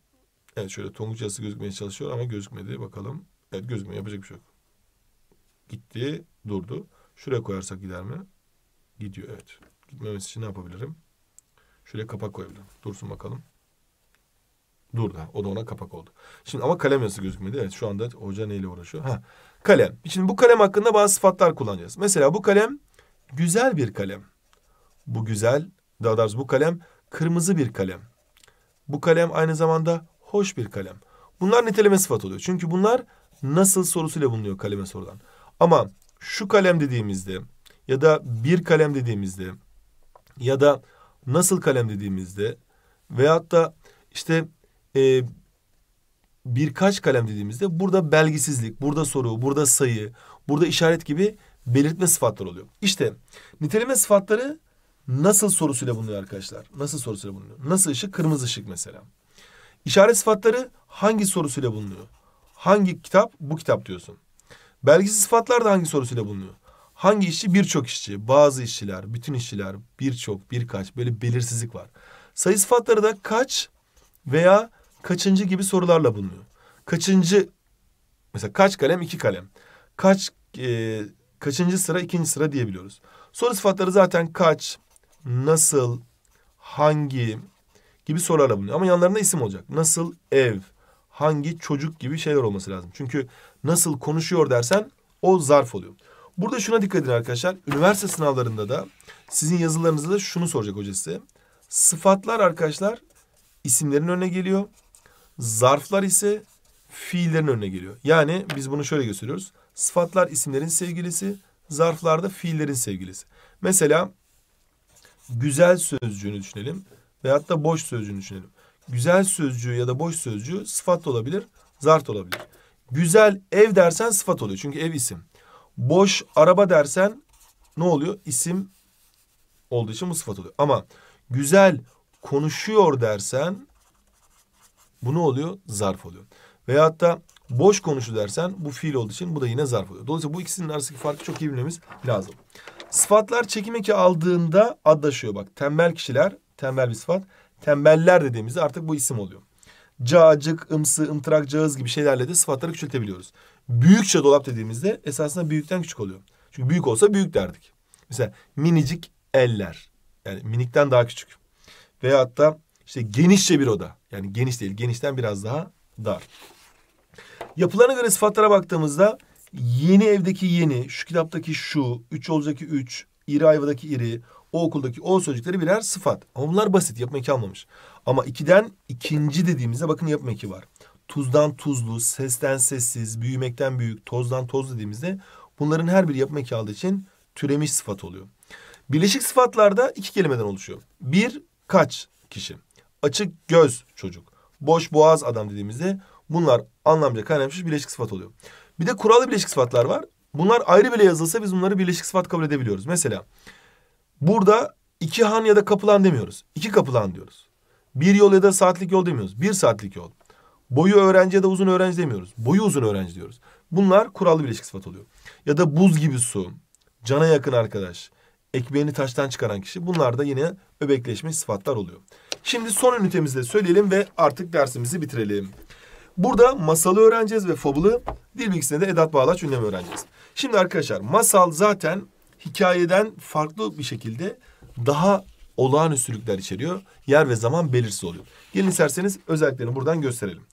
evet şöyle tonguçası gözükmeye çalışıyor ama gözükmedi. Bakalım. Evet gözükmüyor. Yapacak bir şey yok. Gitti. Durdu. Şuraya koyarsak gider mi? Gidiyor evet. Gitmemesi için ne yapabilirim? Şuraya kapak koyabilirim. Dursun bakalım. Durdu. O da ona kapak oldu. Şimdi ama kalem yazısı gözükmedi. Evet şu anda hoca neyle uğraşıyor? Ha kalem. Şimdi bu kalem hakkında bazı sıfatlar kullanacağız. Mesela bu kalem güzel bir kalem. Bu güzel, daha doğrusu bu kalem kırmızı bir kalem. Bu kalem aynı zamanda hoş bir kalem. Bunlar niteleme sıfat oluyor. Çünkü bunlar nasıl sorusuyla bulunuyor kaleme sorulan. Ama şu kalem dediğimizde ya da bir kalem dediğimizde ya da nasıl kalem dediğimizde veyahut da işte e, birkaç kalem dediğimizde burada belgisizlik, burada soru, burada sayı, burada işaret gibi belirtme sıfatları oluyor. İşte niteleme sıfatları nasıl sorusuyla bulunuyor arkadaşlar? Nasıl sorusuyla bulunuyor? Nasıl ışık? Kırmızı ışık mesela. İşaret sıfatları hangi sorusuyla bulunuyor? Hangi kitap? Bu kitap diyorsun. Belgisiz sıfatlar da hangi sorusuyla bulunuyor? Hangi işçi? Birçok işçi, bazı işçiler, bütün işçiler, birçok, birkaç böyle belirsizlik var. Sayı sıfatları da kaç veya kaçıncı gibi sorularla bulunuyor. Kaçıncı mesela kaç kalem iki kalem. Kaç e, kaçıncı sıra ikinci sıra diyebiliyoruz. Soru sıfatları zaten kaç, nasıl, hangi gibi sorularla bulunuyor. Ama yanlarında isim olacak. Nasıl ev, hangi çocuk gibi şeyler olması lazım. Çünkü nasıl konuşuyor dersen o zarf oluyor. Burada şuna dikkat edin arkadaşlar. Üniversite sınavlarında da sizin yazılarınızda da şunu soracak hoca size. Sıfatlar arkadaşlar isimlerin önüne geliyor. Zarflar ise fiillerin önüne geliyor. Yani biz bunu şöyle gösteriyoruz. Sıfatlar isimlerin sevgilisi, zarflar da fiillerin sevgilisi. Mesela güzel sözcüğünü düşünelim veyahut da boş sözcüğünü düşünelim. Güzel sözcüğü ya da boş sözcüğü sıfat olabilir, zarf olabilir. Güzel ev dersen sıfat oluyor çünkü ev isim. Boş araba dersen ne oluyor? İsim olduğu için bu sıfat oluyor. Ama güzel konuşuyor dersen bu ne oluyor? Zarf oluyor. Veyahut da boş konuşu dersen bu fiil olduğu için bu da yine zarf oluyor. Dolayısıyla bu ikisinin arasındaki farkı çok iyi bilmemiz lazım. Sıfatlar çekim eki aldığında adlaşıyor bak. Tembel kişiler, tembel bir sıfat. Tembeller dediğimizde artık bu isim oluyor. Cacık, ımsı, ımtırak, cağız gibi şeylerle de sıfatları küçültebiliyoruz. Büyükçe dolap dediğimizde esasında büyükten küçük oluyor. Çünkü büyük olsa büyük derdik. Mesela minicik eller. Yani minikten daha küçük. Veyahut da işte genişçe bir oda. Yani geniş değil, genişten biraz daha dar. Yapılarına göre sıfatlara baktığımızda yeni evdeki yeni, şu kitaptaki şu, üç olacaktaki üç, iri ayvadaki iri, o okuldaki o sözcükleri birer sıfat. Ama bunlar basit, yapma eki almamış. Ama ikiden ikinci dediğimizde bakın yapma eki var. Tuzdan tuzlu, sesten sessiz, büyümekten büyük, tozdan toz dediğimizde bunların her biri yapma eki aldığı için türemiş sıfat oluyor. Birleşik sıfatlarda iki kelimeden oluşuyor. Bir, kaç kişi açık göz çocuk, boş boğaz adam dediğimizde bunlar anlamca kaynaşmış birleşik sıfat oluyor. Bir de kurallı birleşik sıfatlar var. Bunlar ayrı bile yazılsa biz bunları birleşik sıfat kabul edebiliyoruz. Mesela burada iki han ya da kapılan demiyoruz. İki kapılan diyoruz. Bir yol ya da saatlik yol demiyoruz. Bir saatlik yol. Boyu öğrenci ya da uzun öğrenci demiyoruz. Boyu uzun öğrenci diyoruz. Bunlar kurallı birleşik sıfat oluyor. Ya da buz gibi su, cana yakın arkadaş, ekmeğini taştan çıkaran kişi. Bunlar da yine öbekleşmiş sıfatlar oluyor. Şimdi son ünitemizde söyleyelim ve artık dersimizi bitirelim. Burada masalı öğreneceğiz ve fabulu, dil bilgisinde de edat bağlaç ünlemi öğreneceğiz. Şimdi arkadaşlar masal zaten hikayeden farklı bir şekilde daha olağanüstülükler içeriyor. Yer ve zaman belirsiz oluyor. Gelin isterseniz özelliklerini buradan gösterelim.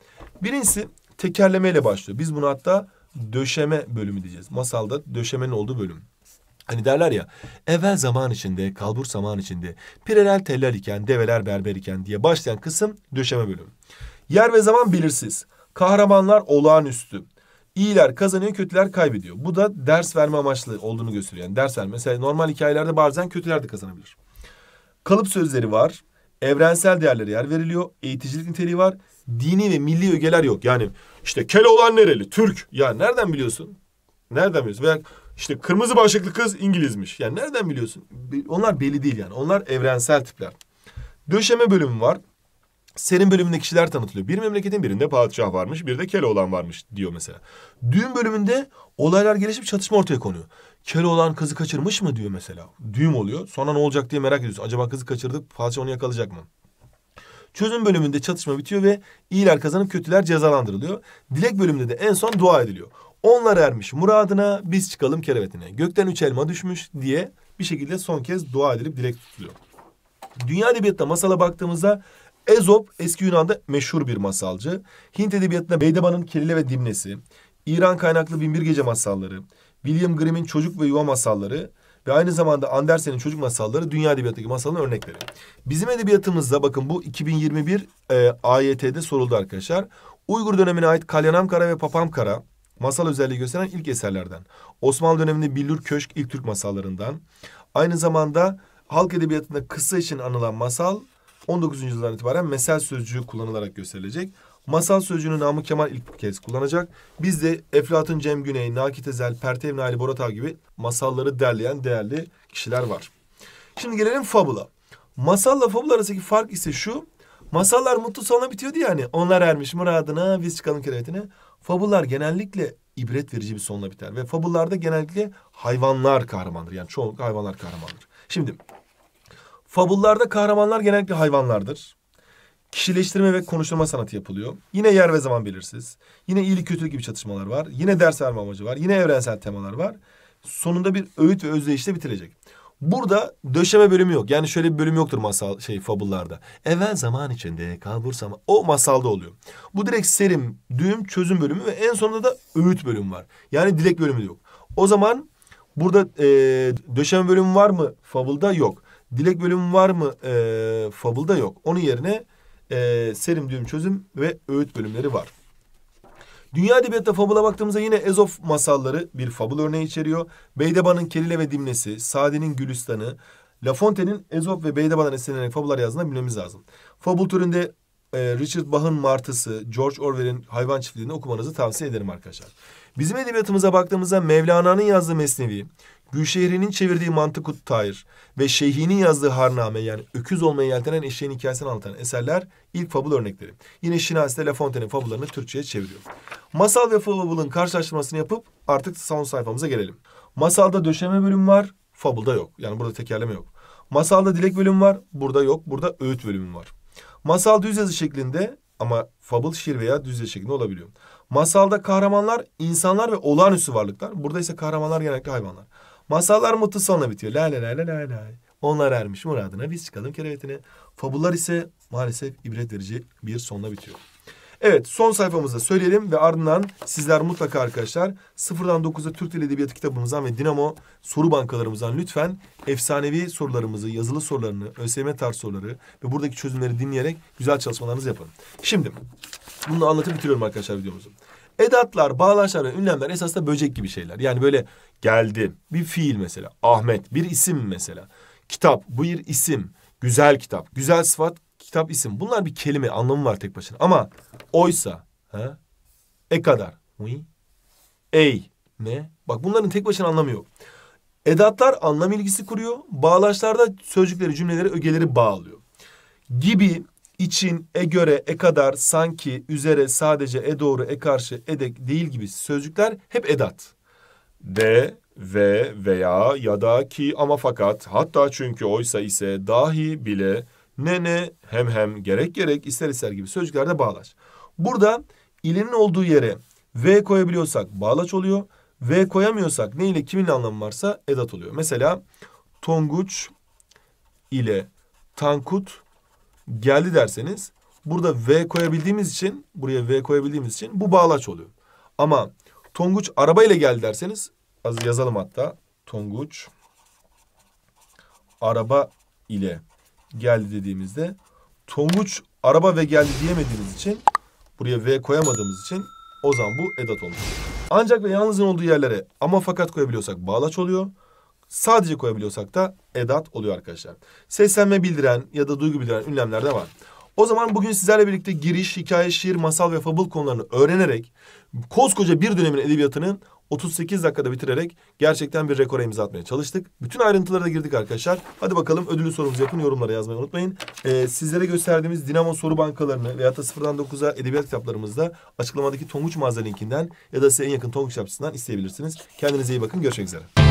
Birincisi tekerlemeyle başlıyor. Biz bunu hatta döşeme bölümü diyeceğiz. Masalda döşemenin olduğu bölüm. Hani derler ya evvel zaman içinde, kalbur zaman içinde, pirelel teller iken, develer berber iken diye başlayan kısım döşeme bölümü. Yer ve zaman belirsiz. Kahramanlar olağanüstü. İyiler kazanıyor, kötüler kaybediyor. Bu da ders verme amaçlı olduğunu gösteriyor. Yani ders verme. Mesela normal hikayelerde bazen kötüler de kazanabilir. Kalıp sözleri var. Evrensel değerlere yer veriliyor. Eğiticilik niteliği var. Dini ve milli ögeler yok. Yani işte kel olan nereli? Türk. Ya nereden biliyorsun? Nereden biliyorsun? Veya işte kırmızı başlıklı kız İngilizmiş. Yani nereden biliyorsun? Onlar belli değil yani. Onlar evrensel tipler. Döşeme bölümü var. Serin bölümünde kişiler tanıtılıyor. Bir memleketin birinde padişah varmış, bir de Keloğlan varmış diyor mesela. Düğün bölümünde olaylar gelişip çatışma ortaya konuyor. Keloğlan kızı kaçırmış mı diyor mesela. Düğüm oluyor. Sonra ne olacak diye merak ediyorsun. Acaba kızı kaçırdık, padişah onu yakalayacak mı? Çözüm bölümünde çatışma bitiyor ve iyiler kazanıp kötüler cezalandırılıyor. Dilek bölümünde de en son dua ediliyor. Onlar ermiş muradına biz çıkalım kerevetine. Gökten üç elma düşmüş diye bir şekilde son kez dua edilip direkt tutuluyor. Dünya edebiyatına masala baktığımızda Ezop eski Yunan'da meşhur bir masalcı. Hint edebiyatında Beydeban'ın Kelile ve Dimnesi, İran kaynaklı Binbir Gece masalları, William Grimm'in Çocuk ve Yuva masalları ve aynı zamanda Andersen'in çocuk masalları dünya edebiyatındaki masalın örnekleri. Bizim edebiyatımızda bakın bu 2021 e, AYT'de soruldu arkadaşlar. Uygur dönemine ait Kalyanam Kara ve Papam Kara, masal özelliği gösteren ilk eserlerden. Osmanlı döneminde Billur Köşk ilk Türk masallarından. Aynı zamanda halk edebiyatında kısa için anılan masal 19. yüzyıldan itibaren mesel sözcüğü kullanılarak gösterilecek. Masal sözcüğünü Namık Kemal ilk kez kullanacak. Biz de Eflatun Cem Güney, Nakit Ezel, Pertev Nail Boratav gibi masalları derleyen değerli kişiler var. Şimdi gelelim fabula. Masalla fabula arasındaki fark ise şu. Masallar mutlu sonla bitiyordu yani. Onlar ermiş muradına, biz çıkalım kerevetine. Fabullar genellikle ibret verici bir sonla biter. Ve fabullarda genellikle hayvanlar kahramandır. Yani çoğunlukla hayvanlar kahramandır. Şimdi fabullarda kahramanlar genellikle hayvanlardır. Kişileştirme ve konuşturma sanatı yapılıyor. Yine yer ve zaman belirsiz. Yine iyilik kötü gibi çatışmalar var. Yine ders verme amacı var. Yine evrensel temalar var. Sonunda bir öğüt ve özdeyişle bitirecek. Burada döşeme bölümü yok. Yani şöyle bir bölüm yoktur masal şey fabullarda. Evvel zaman içinde kalbur zaman o masalda oluyor. Bu direkt serim, düğüm, çözüm bölümü ve en sonunda da öğüt bölümü var. Yani dilek bölümü de yok. O zaman burada e, döşeme bölümü var mı? Fabulda yok. Dilek bölümü var mı? E, fabulda yok. Onun yerine e, serim, düğüm, çözüm ve öğüt bölümleri var. Dünya Edebiyatı fabula baktığımızda yine Ezof masalları bir fabul örneği içeriyor. Beydeba'nın Kelile ve Dimnesi, Sadi'nin Gülistan'ı, La Fontaine'in Ezop ve Beydeba'dan esinlenerek fabullar yazdığını bilmemiz lazım. Fabul türünde e, Richard Bach'ın Martısı, George Orwell'in Hayvan Çiftliği'ni okumanızı tavsiye ederim arkadaşlar. Bizim edebiyatımıza baktığımızda Mevlana'nın yazdığı Mesnevi, Gülşehri'nin çevirdiği Mantıkut Tahir ve Şeyhi'nin yazdığı Harname yani öküz olmaya yeltenen eşeğin hikayesini anlatan eserler ilk fabul örnekleri. Yine Şinasi de La Fontaine'in fabullarını Türkçe'ye çeviriyor. Masal ve fabulun karşılaştırmasını yapıp artık son sayfamıza gelelim. Masalda döşeme bölüm var, fabulda yok. Yani burada tekerleme yok. Masalda dilek bölüm var, burada yok. Burada öğüt bölümü var. Masal düz yazı şeklinde ama fabul şiir veya düz yazı şeklinde olabiliyor. Masalda kahramanlar insanlar ve olağanüstü varlıklar. Burada ise kahramanlar genellikle hayvanlar. Masallar mutlu sonla bitiyor. La la la la la la. Onlar ermiş muradına biz çıkalım kerevetine. Fabullar ise maalesef ibret verici bir sonla bitiyor. Evet son sayfamızda söyleyelim ve ardından sizler mutlaka arkadaşlar sıfırdan dokuza Türk Dili Edebiyatı kitabımızdan ve Dinamo soru bankalarımızdan lütfen efsanevi sorularımızı, yazılı sorularını, ÖSYM tarz soruları ve buradaki çözümleri dinleyerek güzel çalışmalarınızı yapın. Şimdi bunu anlatıp bitiriyorum arkadaşlar videomuzu. Edatlar, bağlaçlar ve ünlemler esasında böcek gibi şeyler. Yani böyle geldi bir fiil mesela. Ahmet bir isim mesela. Kitap bu bir isim. Güzel kitap. Güzel sıfat kitap isim. Bunlar bir kelime anlamı var tek başına. Ama oysa ha, e kadar. Ey ne? Bak bunların tek başına anlamı yok. Edatlar anlam ilgisi kuruyor. Bağlaçlarda sözcükleri, cümleleri, ögeleri bağlıyor. Gibi için e göre e kadar sanki üzere sadece e doğru e karşı edek değil gibi sözcükler hep edat. De ve veya ya da ki ama fakat hatta çünkü oysa ise dahi bile ne ne hem hem gerek gerek ister ister gibi sözcüklerde bağlaç. Burada ilinin olduğu yere V koyabiliyorsak bağlaç oluyor. V koyamıyorsak ne ile kimin anlamı varsa edat oluyor. Mesela Tonguç ile Tankut geldi derseniz burada V koyabildiğimiz için buraya V koyabildiğimiz için bu bağlaç oluyor. Ama Tonguç arabayla geldi derseniz az yazalım hatta. Tonguç araba ile geldi dediğimizde Tonguç araba ve geldi diyemediğimiz için buraya V koyamadığımız için o zaman bu edat olmuş. Ancak ve yalnızın olduğu yerlere ama fakat koyabiliyorsak bağlaç oluyor. Sadece koyabiliyorsak da edat oluyor arkadaşlar. Seslenme bildiren ya da duygu bildiren ünlemler de var. O zaman bugün sizlerle birlikte giriş, hikaye, şiir, masal ve fabıl konularını öğrenerek koskoca bir dönemin edebiyatını 38 dakikada bitirerek gerçekten bir rekora imza atmaya çalıştık. Bütün ayrıntılara da girdik arkadaşlar. Hadi bakalım ödülü sorumuzu yapın yorumlara yazmayı unutmayın. Ee, sizlere gösterdiğimiz Dinamo soru bankalarını veya da sıfırdan 9'a edebiyat kitaplarımızda açıklamadaki Tonguç mağaza linkinden ya da size en yakın Tonguç yapısından isteyebilirsiniz. Kendinize iyi bakın görüşmek üzere.